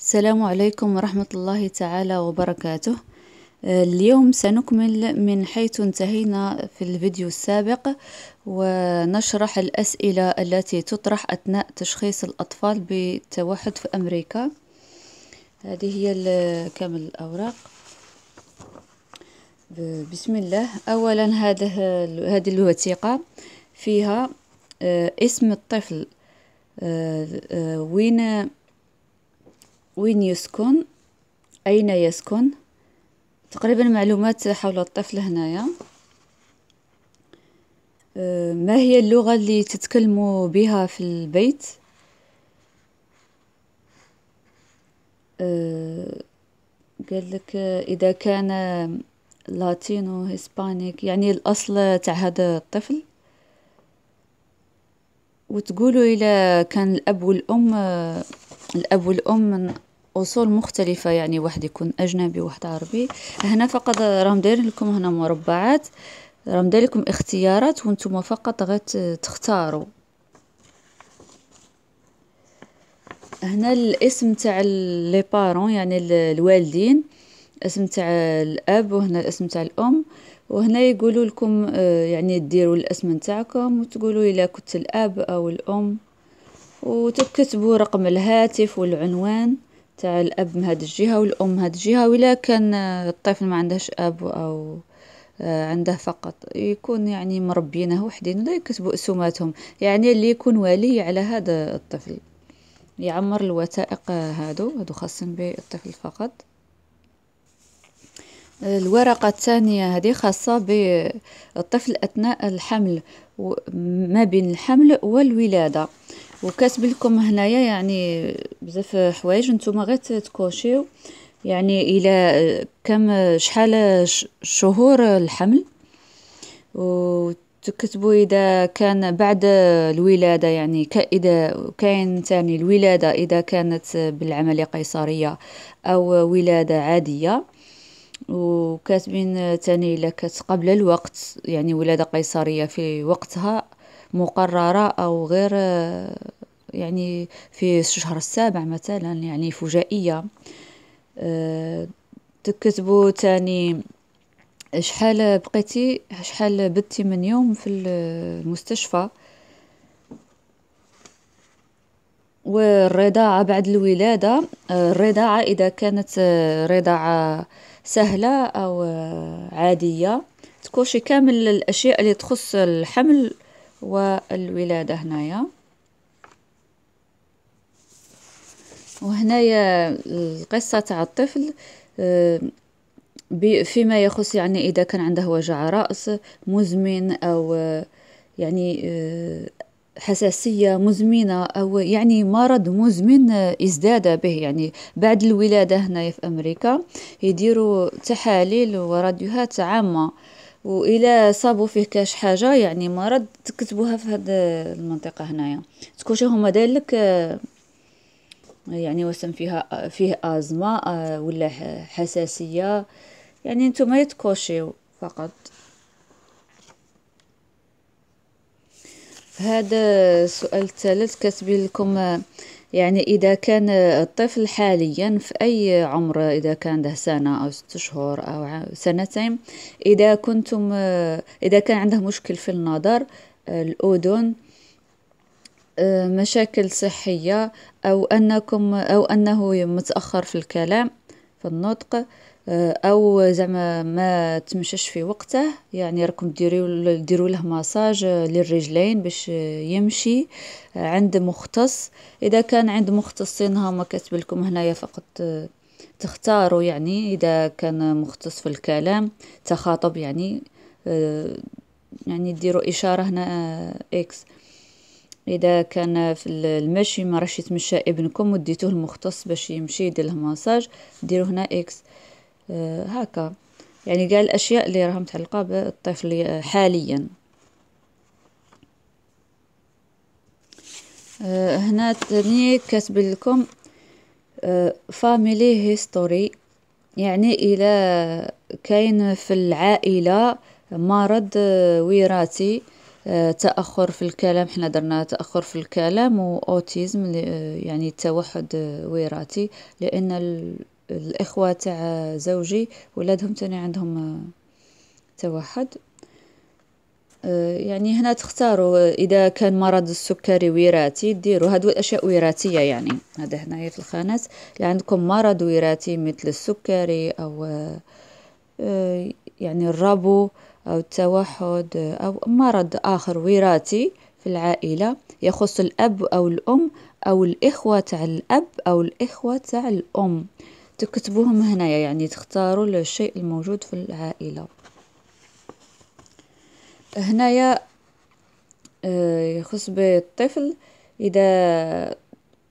السلام عليكم ورحمة الله تعالى وبركاته اليوم سنكمل من حيث انتهينا في الفيديو السابق ونشرح الأسئلة التي تطرح أثناء تشخيص الأطفال بالتوحد في أمريكا هذه هي كامل الأوراق بسم الله أولا هذه هذه الوثيقة فيها آه، اسم الطفل آه، آه، وين وين يسكن أين يسكن تقريبا معلومات حول الطفل هنايا أه، ما هي اللغة اللي تتكلموا بها في البيت أه، قال لك إذا كان لاتينو هسبانيك يعني الأصل تاع هذا الطفل وتقولوا إلى كان الأب والأم الأب والأم اصول مختلفه يعني واحد يكون اجنبي وواحد عربي هنا فقط راهم دايرين لكم هنا مربعات راهم داير لكم اختيارات وانتم فقط تختاروا هنا الاسم تاع لي بارون يعني الوالدين اسم تاع الاب وهنا الاسم تاع الام وهنا يقولوا لكم آه، يعني ديروا الاسم نتاعكم وتقولوا الا كنت الاب او الام وتكتبوا رقم الهاتف والعنوان تاع الاب من هاد الجهه والام من هاد الجهه ولا كان آه، الطفل ما عندهش اب او آه، عنده فقط يكون يعني مربينه وحدين ولا يكتبوا اسماتهم يعني اللي يكون ولي على هذا الطفل يعمر الوثائق هادو هادو خاصين بالطفل فقط الورقة الثانية هذه خاصة بالطفل أثناء الحمل ما بين الحمل والولادة وكاتب لكم هنايا يعني بزاف حوايج نتوما غير تكوشيو يعني الى كم شحال شهور الحمل وتكتبوا اذا كان بعد الولاده يعني اذا كاين ثاني الولاده اذا كانت بالعمليه قيصريه او ولاده عاديه وكاتبين تاني كانت قبل الوقت يعني ولادة قيصرية في وقتها مقررة أو غير آه، يعني في الشهر السابع مثلا يعني فجائية آه، تكتبوا تاني شحال بقيتي شحال بدتي من يوم في المستشفى والرضاعة بعد الولادة آه، الرضاعة إذا كانت رضاعة سهلة أو عادية تكوشي كامل الأشياء اللي تخص الحمل والولادة هنايا وهنايا القصة تاع الطفل آه، فيما يخص يعني إذا كان عنده وجع رأس مزمن أو آه، يعني آه، حساسية مزمنة أو يعني مرض مزمن ازداد به يعني بعد الولادة هنا في أمريكا يديروا تحاليل وراديوهات عامة والى صابوا فيه كاش حاجه يعني مرض تكتبوها في هاد المنطقه هنايا تكوشي هما دالك آه، يعني وسم فيها فيه ازمه آه، ولا حساسيه يعني نتوما يتكوشيو فقط هذا السؤال آه، الثالث كاتبين لكم يعني إذا كان الطفل حاليا في أي عمر إذا كان ده سنة أو ست شهور أو سنتين إذا كنتم إذا كان عنده مشكل في النظر الأذن مشاكل صحية أو أنكم أو أنه متأخر في الكلام في النطق آه، او زعما ما تمشش في وقته يعني راكم ديروا ديروا له مساج للرجلين باش يمشي عند مختص اذا كان عند مختصين هما كاتب لكم هنايا فقط آه، تختاروا يعني اذا كان مختص في الكلام تخاطب يعني آه، يعني ديروا اشاره هنا اكس اذا كان في المشي ما راش يتمشى ابنكم وديتوه المختص باش يمشي يدير له مساج ديروا هنا اكس آه، هكا يعني قال الأشياء اللي راهم متعلقة بالطفل حاليا آه، هنا تاني كاتب لكم فاميلي آه، هيستوري يعني إلى كاين في العائلة مرض وراثي تأخر في الكلام حنا درنا تأخر في الكلام وأوتيزم يعني توحد وراثي لأن الإخوة تاع زوجي ولادهم تاني عندهم آه، توحد آه، يعني هنا تختاروا إذا كان مرض السكري وراثي ديروا هادو الأشياء وراثية يعني هذا هنايا في الخانات اللي عندكم مرض وراثي مثل السكري أو آه، يعني الربو أو التوحد أو مرض آخر وراثي في العائلة يخص الأب أو الأم أو الإخوة تاع الأب أو الإخوة تاع الأم تكتبوهم هنايا يعني تختاروا الشيء الموجود في العائلة هنايا آه، يخص بالطفل اذا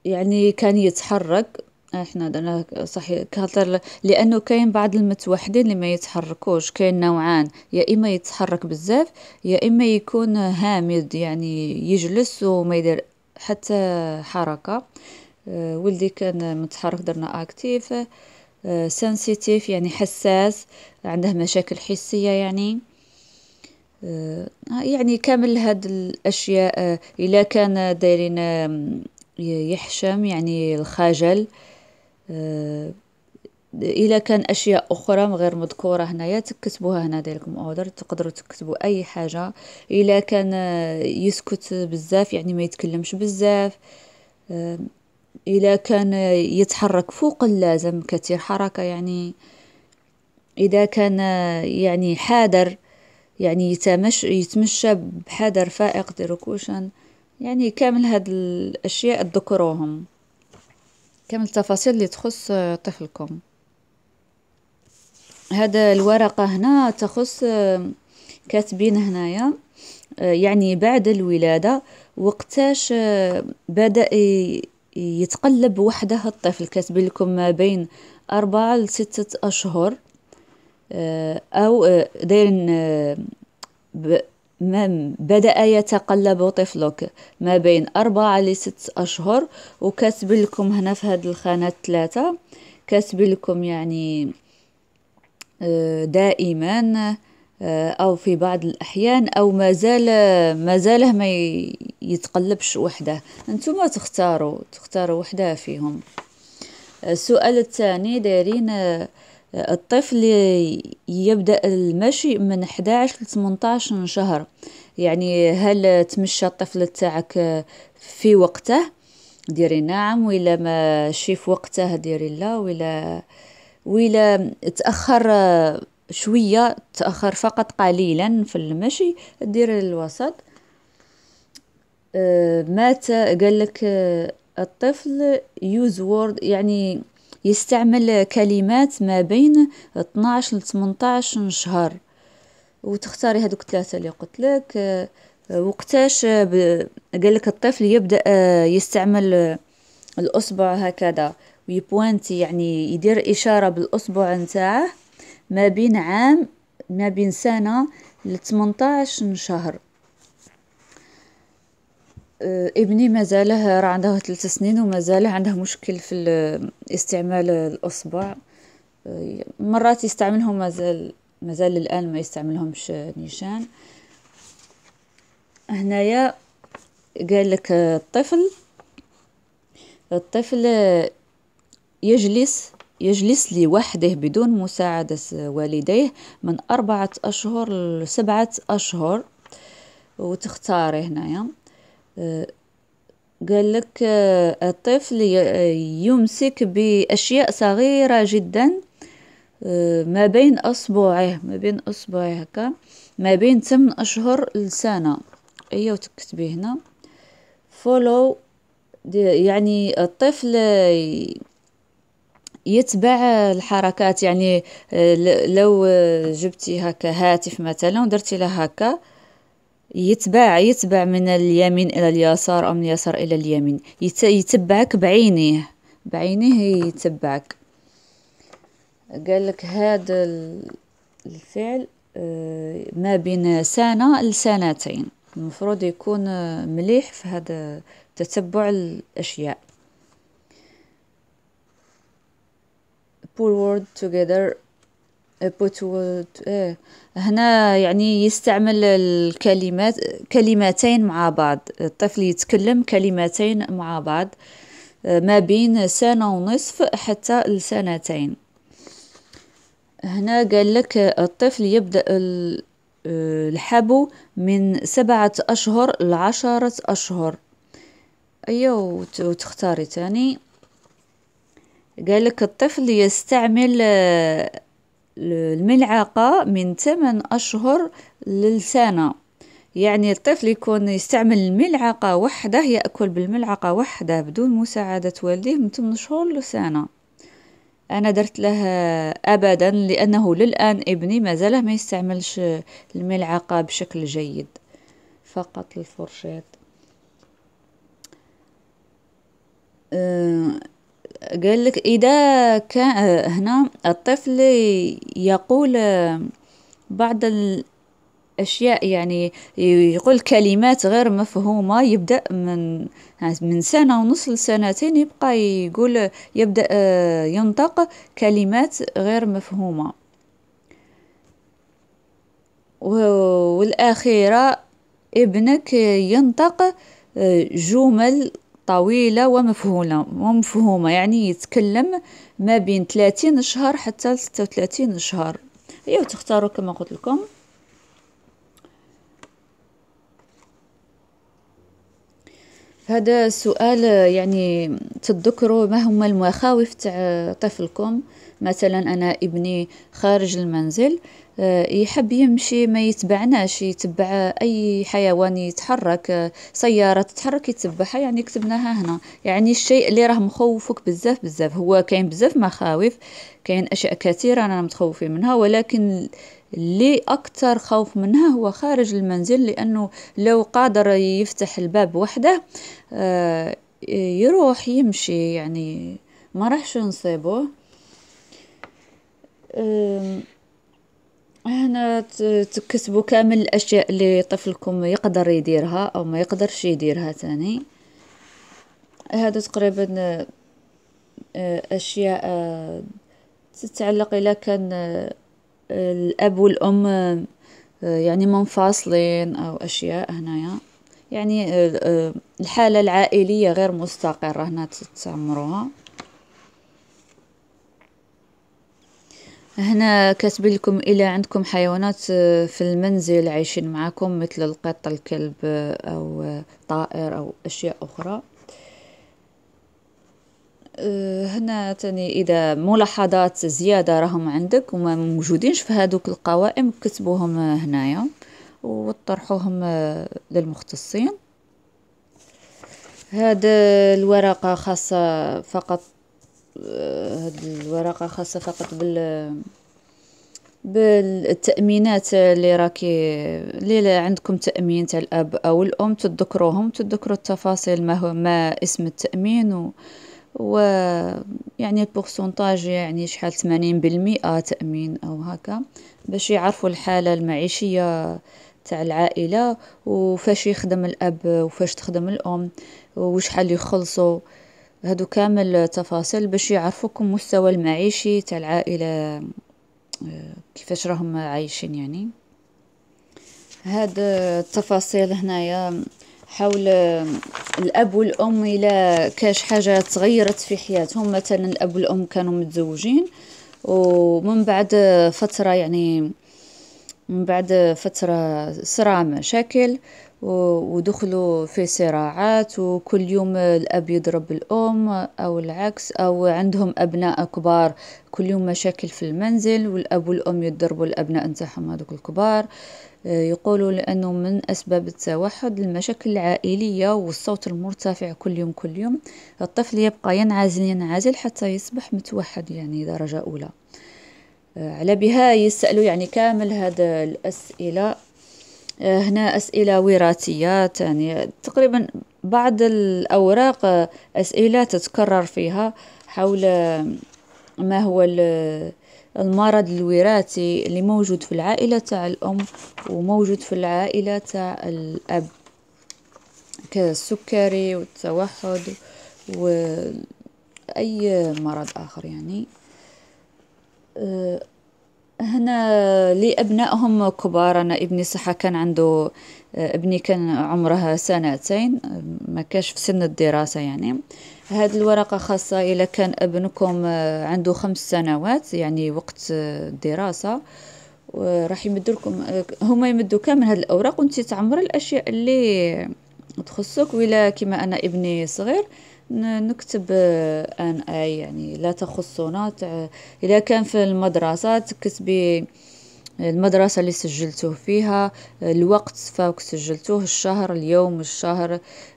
يعني كان يتحرك احنا درنا صحيح خاطر لانه كاين بعض المتوحدين اللي ما يتحركوش كاين نوعان يا اما يتحرك بزاف يا اما يكون هامد يعني يجلس وما يدير حتى حركه آه، ولدي كان متحرك درنا اكتيف آه، سنسيتيف يعني حساس عنده مشاكل حسية يعني آه، يعني كامل هاد الأشياء إلا كان دايرين يحشم يعني الخجل إلا كان أشياء أخرى غير مذكورة هنايا تكتبوها هنا ديالكم أودر تقدروا تكتبوا أي حاجة إلا كان يسكت بزاف يعني ما يتكلمش بزاف إلا كان يتحرك فوق اللازم كثير حركة يعني إذا كان يعني حاذر يعني يتمش يتمشى بحذر فائق ديرو كوشن يعني كامل هاد الأشياء تذكروهم كامل التفاصيل اللي تخص طفلكم هاد الورقة هنا تخص كاتبين هنايا يعني بعد الولادة وقتاش بدأ يتقلب وحده الطفل كاتبين لكم بين أربعة لستة أشهر آه، أو آه، دايرين آه، بدأ يتقلب طفلك ما بين أربعة لستة أشهر وكاتب لكم هنا في هذه الخانة ثلاثة كاتب لكم يعني دائما آه، أو في بعض الأحيان أو ما زال ما زاله ما يتقلبش وحده أنتم تختاروا تختاروا وحده فيهم السؤال الثاني دايرين آه، الطفل يبدأ المشي من 11 ل 18 شهر يعني هل تمشى الطفل تاعك في وقته ديري نعم ولا ماشي في وقته ديري لا ولا ولا تأخر شوية تأخر فقط قليلا في المشي دير الوسط أه، مات قال لك أه، الطفل يوز وورد يعني يستعمل كلمات ما بين 12 ل 18 شهر وتختاري هذوك الثلاثة اللي قلت لك أه، وقتاش قال لك الطفل يبدا يستعمل الاصبع هكذا ويبوانتي يعني يدير اشاره بالاصبع نتاعه ما بين عام ما بين سنة 18 شهر آه، ابني مازاله راه عنده ثلاث سنين ومازاله عنده مشكل في استعمال الاصبع آه، مرات يستعملهم مازال مازال الان ما يستعملهمش نيشان هنايا قال لك الطفل الطفل يجلس يجلس لي وحده بدون مساعدة والديه من أربعة أشهر لسبعة أشهر وتختاري هنايا آه، قال لك آه، الطفل يمسك بأشياء صغيرة جدا آه، ما بين أصبعه ما بين أصبعه هكا ما بين 8 أشهر لسنة أيوة تكتبي هنا follow يعني الطفل يتبع الحركات يعني آه، لو جبتي هكا هاتف مثلا ودرتي له هكا يتبع يتبع من اليمين الى اليسار او من اليسار الى اليمين يتبعك بعينيه بعينيه يتبعك قال لك هذا الفعل آه، ما بين سنة لسنتين المفروض يكون مليح في هذا تتبع الأشياء put word together uh, put word إيه. Eh. هنا يعني يستعمل الكلمات كلمتين مع بعض الطفل يتكلم كلمتين مع بعض آه، ما بين سنة ونصف حتى لسنتين هنا قال لك الطفل يبدأ آه، الحبو من سبعة أشهر لعشرة أشهر أيوة وتختاري تاني قالك الطفل يستعمل آه، الملعقة من 8 أشهر للسنة يعني الطفل يكون يستعمل الملعقة وحده يأكل بالملعقة وحده بدون مساعدة والديه من 8 شهور لسنة أنا درت له أبدا لأنه للآن ابني زاله ما يستعملش الملعقة بشكل جيد فقط الفرشاة أه قال لك إذا كان هنا الطفل يقول بعض الأشياء يعني يقول كلمات غير مفهومة يبدأ من من سنة ونص لسنتين يبقى يقول يبدأ آه، ينطق كلمات غير مفهومة والأخيرة ابنك ينطق آه، جمل طويلة ومفهولة ومفهومة يعني يتكلم ما بين 30 شهر حتى 36 شهر ايوا تختاروا كما قلت لكم هذا سؤال يعني تذكروا ما هما المخاوف تاع طفلكم مثلا انا ابني خارج المنزل آه، يحب يمشي ما يتبعناش يتبع أي حيوان يتحرك آه، سيارة تتحرك يتبعها يعني كتبناها هنا يعني الشيء اللي راه مخوفك بزاف بزاف هو كاين بزاف مخاوف كاين أشياء كثيرة أنا متخوفين منها ولكن اللي أكثر خوف منها هو خارج المنزل لأنه لو قادر يفتح الباب وحده آه، يروح يمشي يعني ما راحش نصيبه هنا ت- تكتبوا كامل الاشياء اللي طفلكم يقدر يديرها او ما يقدرش يديرها تاني هذا تقريبا آه، اشياء آه، تتعلق الا كان آه، الاب والام يعني منفصلين او اشياء هنايا يعني الحاله العائليه غير مستقره هنا تتعمروها هنا كاتب لكم الى عندكم حيوانات آه، في المنزل عايشين معكم مثل القط الكلب آه، او آه، طائر او اشياء اخرى هنا تاني اذا ملاحظات زياده راهم عندك وما موجودينش في هذوك القوائم كتبوهم هنايا وطرحوهم للمختصين هاد الورقه خاصه فقط هاد الورقه خاصه فقط بال بالتامينات اللي راكي اللي عندكم تامين تاع الاب او الام تذكروهم تذكروا التفاصيل ما هو ما اسم التامين و و يعني البورسونتاج يعني شحال 80% تامين او هكا باش يعرفوا الحاله المعيشيه تاع العائله وفاش يخدم الاب وفاش تخدم الام وشحال يخلصوا هادو كامل تفاصيل باش يعرفوكم مستوى المعيشي تاع العائلة آه، كيفاش راهم عايشين يعني هاد التفاصيل هنايا حول آه، الاب والام الى كاش حاجه تغيرت في حياتهم مثلا الاب والام كانوا متزوجين ومن بعد فتره يعني من بعد فتره صرا مشاكل ودخلوا في صراعات وكل يوم الأب يضرب الأم أو العكس أو عندهم أبناء كبار كل يوم مشاكل في المنزل والأب والأم يضربوا الأبناء نتاعهم هذوك الكبار آه، يقولوا لأنه من أسباب التوحد المشاكل العائلية والصوت المرتفع كل يوم كل يوم الطفل يبقى ينعزل ينعزل حتى يصبح متوحد يعني درجة أولى آه، على بها يسألوا يعني كامل هذا الأسئلة هنا أسئلة وراثية يعني تقريبا بعض الأوراق أسئلة تتكرر فيها حول ما هو المرض الوراثي اللي موجود في العائلة تاع الأم وموجود في العائلة تاع الأب كالسكري والتوحد وأي مرض آخر يعني أه، هنا لأبنائهم كبار أنا ابني صحة كان عنده آه، ابني كان عمرها سنتين آه، ما كاش في سن الدراسة يعني هاد الورقة خاصة إلا كان ابنكم آه، عنده خمس سنوات يعني وقت الدراسة راح يمدوا لكم هما يمدوا كامل هاد الأوراق وانت تعمر الأشياء اللي تخصك ولا كما أنا ابني صغير نكتب آه، ان اي يعني لا تخصنا اذا كان في المدرسه تكتبي المدرسة اللي سجلتوه فيها آه، الوقت فوق سجلتوه الشهر اليوم الشهر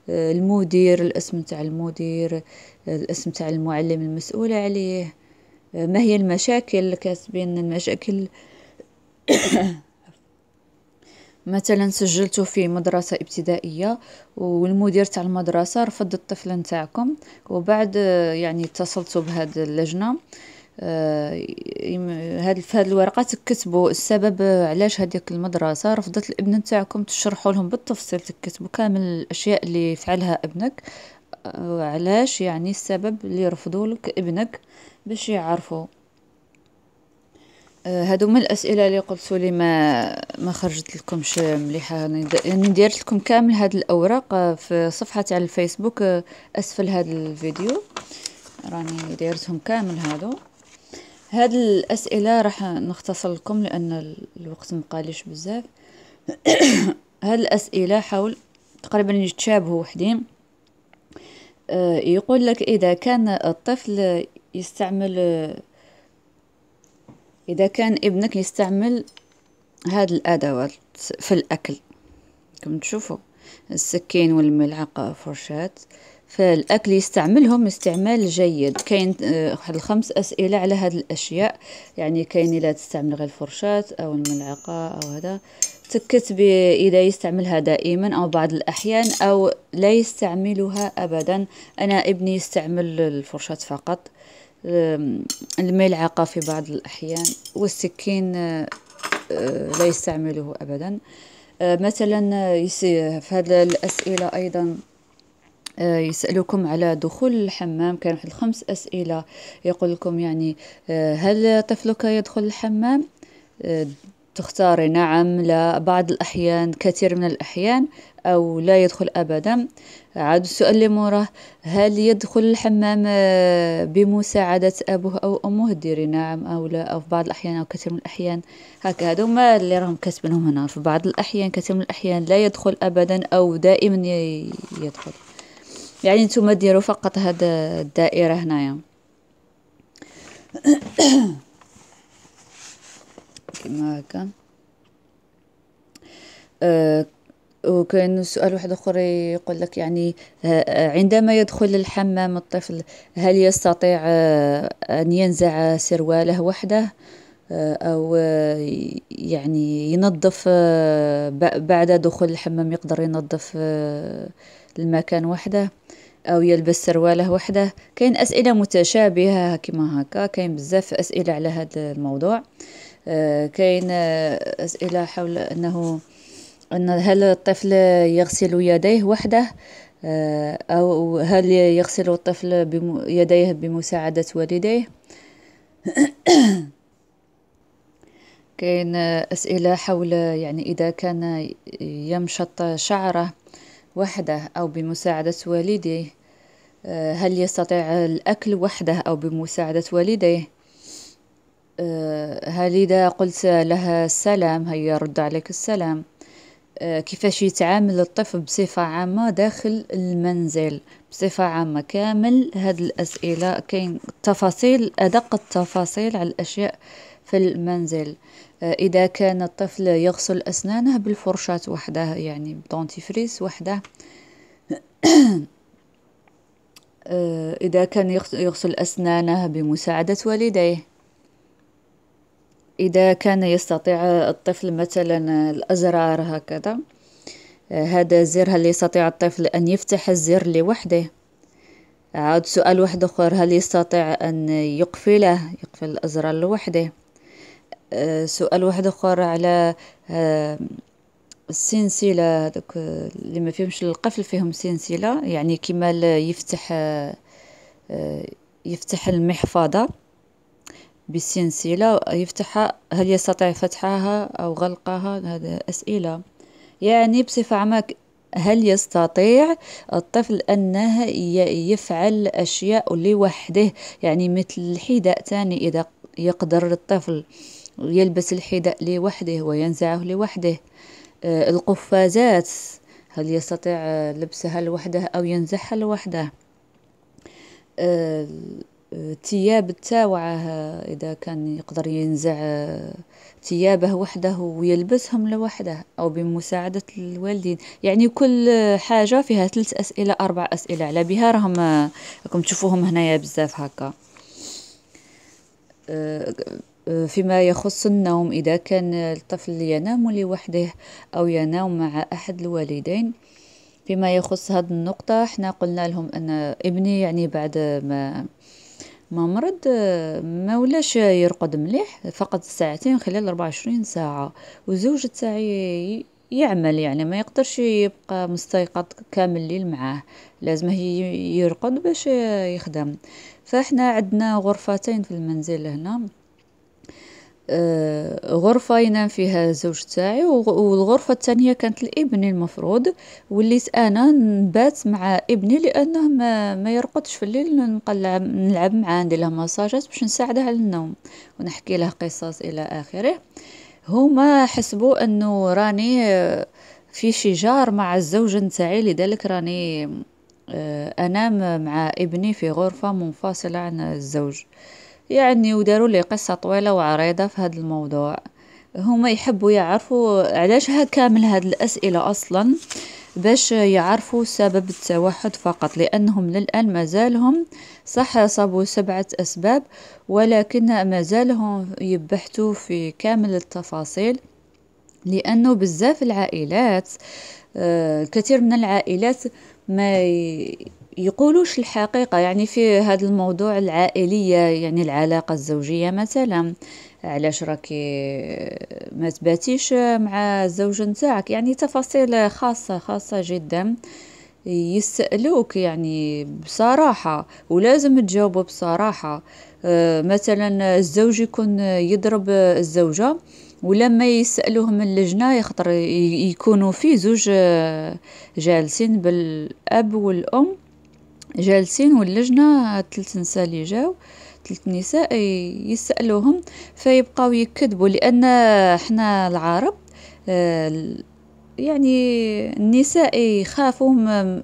آه، المدير الاسم تاع المدير الاسم تاع المعلم المسؤول عليه ما هي المشاكل كاتبين المشاكل مثلا سجلته في مدرسة ابتدائية والمدير تاع المدرسة رفض الطفل نتاعكم وبعد آه، يعني اتصلتوا بهاد اللجنة آه، هاد في هاد الورقة تكتبوا السبب آه، علاش هذيك المدرسه رفضت الابن نتاعكم تشرحوا لهم بالتفصيل تكتبوا كامل الاشياء اللي فعلها ابنك علاش يعني السبب اللي رفضوا لك ابنك باش يعرفوا هادو هما الاسئله اللي قلتو لي ما ما خرجت لكمش مليحه يعني ندير يعني لكم كامل هاد الاوراق آه، في صفحه تاع الفيسبوك آه، اسفل هاد الفيديو راني دايرتهم كامل هادو هاد الاسئله راح نختصر لكم لان الوقت مقاليش بزاف هاد الاسئله حاول تقريبا يتشابهوا وحدين آه، يقول لك اذا كان الطفل يستعمل إذا كان ابنك يستعمل هاد الأدوات في الأكل كم تشوفوا السكين والملعقة فرشات فالأكل يستعملهم استعمال جيد كاين آه، واحد الخمس أسئلة على هاد الأشياء يعني كاين إلا تستعمل غير الفرشات أو الملعقة أو هذا تكت إذا يستعملها دائما أو بعض الأحيان أو لا يستعملها أبدا أنا ابني يستعمل الفرشات فقط الملعقة في بعض الأحيان والسكين آه، آه، لا يستعمله أبدا آه، مثلا في هذه الأسئلة أيضا يسألكم على دخول الحمام كان واحد الخمس أسئلة يقول لكم يعني هل طفلك يدخل الحمام تختاري نعم لا بعض الأحيان كثير من الأحيان أو لا يدخل أبدا عاد السؤال اللي موراه هل يدخل الحمام آه، بمساعدة أبوه أو أمه ديري نعم أو لا أو في بعض الأحيان أو كثير من الأحيان هكا هادو هما اللي راهم كاتبينهم هنا في بعض الأحيان كثير من الأحيان لا يدخل أبدا أو دائما يدخل يعني نتوما ديروا فقط هاد الدائرة هنايا كما هكا أه وكان سؤال واحد اخر يقول لك يعني عندما يدخل الحمام الطفل هل يستطيع آه، ان ينزع سرواله وحده آه، او آه، يعني ينظف بعد دخول الحمام يقدر ينظف المكان وحده او يلبس سرواله وحده كاين اسئله متشابهه كما هكا كاين بزاف اسئله على هذا الموضوع آه، كاين آه، اسئله حول انه ان هل الطفل يغسل يديه وحده آه، او هل يغسل الطفل بم يديه بمساعده والديه كاين اسئله حول يعني اذا كان يمشط شعره وحده او بمساعده والديه هل يستطيع الاكل وحده او بمساعده والديه آه، هل إذا قلت لها السلام هي رد عليك السلام آه، كيفاش يتعامل الطفل بصفة عامة داخل المنزل بصفة عامة كامل هاد الأسئلة كاين تفاصيل أدق التفاصيل على الأشياء في المنزل آه، إذا كان الطفل يغسل أسنانه بالفرشاة وحده يعني بدونتيفريس وحده إذا كان يغسل أسنانه بمساعدة والديه إذا كان يستطيع الطفل مثلا الأزرار هكذا آه، هذا الزر هل يستطيع الطفل أن يفتح الزر لوحده عاد سؤال واحد آخر هل يستطيع أن يقفله يقفل الأزرار لوحده آه، سؤال واحد آخر على السنسلة آه، هذوك اللي ما فيهمش القفل فيهم سنسلة يعني كما يفتح يفتح المحفظة بالسلسلة يفتحها هل يستطيع فتحها أو غلقها هذا أسئلة يعني بصفة عامة هل يستطيع الطفل أنه يفعل أشياء لوحده يعني مثل الحذاء تاني إذا يقدر الطفل يلبس الحذاء لوحده وينزعه لوحده آه، القفازات هل يستطيع لبسها لوحده أو ينزعها لوحده آه، الثياب تاوعه اذا كان يقدر ينزع ثيابه آه، وحده ويلبسهم لوحده او بمساعده الوالدين يعني كل آه، حاجه فيها ثلاث اسئله اربع اسئله على بها راهم راكم تشوفوهم هنايا بزاف هكا آه، فيما يخص النوم إذا كان الطفل ينام لوحده أو ينام مع أحد الوالدين فيما يخص هذه النقطة احنا قلنا لهم أن ابني يعني بعد ما ما مرض ما ولاش يرقد مليح فقط ساعتين خلال 24 ساعة وزوجة تاعي يعمل يعني ما يقدرش يبقى مستيقظ كامل الليل معاه لازمه يرقد باش يخدم فاحنا عندنا غرفتين في المنزل هنا آه، غرفة ينام فيها زوج تاعي والغرفة الثانية كانت لابني المفروض وليت أنا نبات مع ابني لأنه ما, ما يرقدش في الليل نقلب نلعب معاه ندير له مساجات باش نساعده على النوم ونحكي له قصص إلى آخره هما حسبوا أنه راني آه، في شجار مع الزوج نتاعي لذلك راني آه، أنام مع ابني في غرفة منفصلة عن الزوج يعني وداروا لي قصة طويلة وعريضة في هذا الموضوع هما يحبوا يعرفوا علاش ها كامل هاد الأسئلة أصلا باش يعرفوا سبب التوحد فقط لأنهم للآن مازالهم صح صابوا سبعة أسباب ولكن مازالهم يبحثوا في كامل التفاصيل لأنه بزاف العائلات آه، كثير من العائلات ما يقولوش الحقيقة يعني في هذا الموضوع العائلية يعني العلاقة الزوجية مثلا علاش راكي ما تباتيش مع الزوج نتاعك يعني تفاصيل خاصة خاصة جدا يسألوك يعني بصراحة ولازم تجاوبوا بصراحة آه، مثلا الزوج يكون يضرب الزوجة ولما يسألوهم اللجنة يخطر يكونوا في زوج جالسين بالأب والأم جالسين واللجنة تلت نساء اللي جاو تلت نساء يسألوهم فيبقاو يكذبوا لأن حنا العرب آه، يعني النساء يخافوا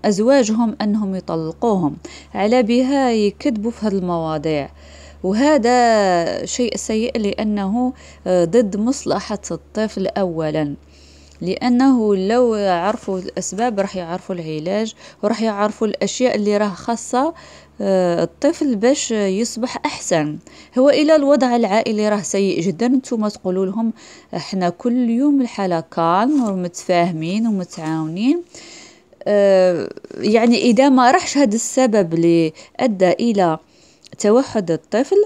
أزواجهم أنهم يطلقوهم على بها يكذبوا في هذه المواضيع وهذا شيء سيء لأنه آه، ضد مصلحة الطفل أولا لانه لو عرفوا الاسباب راح يعرفوا العلاج وراح يعرفوا الاشياء اللي راه خاصه آه، الطفل باش يصبح احسن هو الى الوضع العائلي راه سيء جدا نتوما تقولوا لهم احنا كل يوم الحاله كالم ومتفاهمين ومتعاونين آه، يعني اذا ما راحش هذا السبب اللي ادى الى توحد الطفل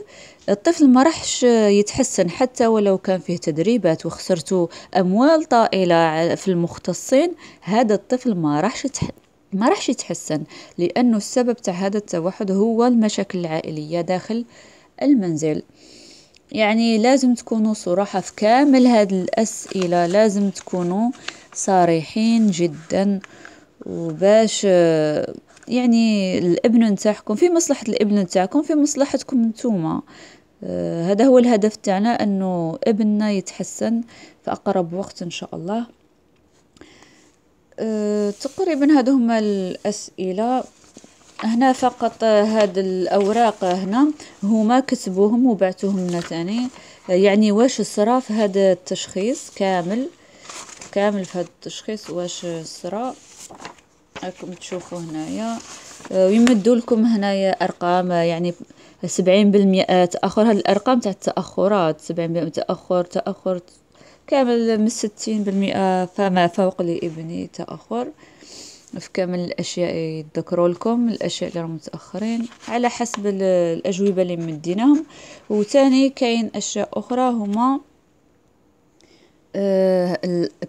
الطفل ما راحش يتحسن حتى ولو كان فيه تدريبات وخسرتوا أموال طائلة في المختصين هذا الطفل ما راحش ما راحش يتحسن لأنه السبب تاع هذا التوحد هو المشاكل العائلية داخل المنزل يعني لازم تكونوا صراحة في كامل هذه الأسئلة لازم تكونوا صريحين جدا وباش يعني الابن نتاعكم في مصلحه الابن نتاعكم في مصلحتكم نتوما آه هذا هو الهدف تاعنا انه ابننا يتحسن في اقرب وقت ان شاء الله آه تقريبا هذو هما الاسئله هنا فقط هاد الاوراق هنا هما كتبوهم وبعتوهم لنا ثاني آه، يعني واش صرا في هذا التشخيص كامل كامل في هذا التشخيص واش صرا راكم تشوفوا هنايا آه، ويمدوا لكم هنايا ارقام آه، يعني سبعين بالمئة تأخر هاد الأرقام تاع التأخرات سبعين بالمئة تأخر تأخر كامل من ستين بالمئة فما فوق لابني تأخر في كامل الأشياء يذكروا لكم الأشياء اللي راهم متأخرين على حسب الأجوبة اللي مديناهم وثاني كاين أشياء أخرى هما آه،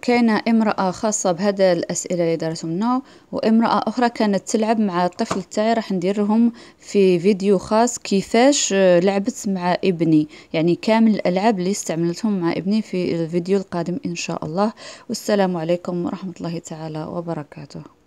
كان امرأة خاصة بهذا الأسئلة اللي دارتهم لنا وامرأة أخرى كانت تلعب مع الطفل تاعي راح نديرهم في فيديو خاص كيفاش آه، لعبت مع ابني يعني كامل الألعاب اللي استعملتهم مع ابني في الفيديو القادم إن شاء الله والسلام عليكم ورحمة الله تعالى وبركاته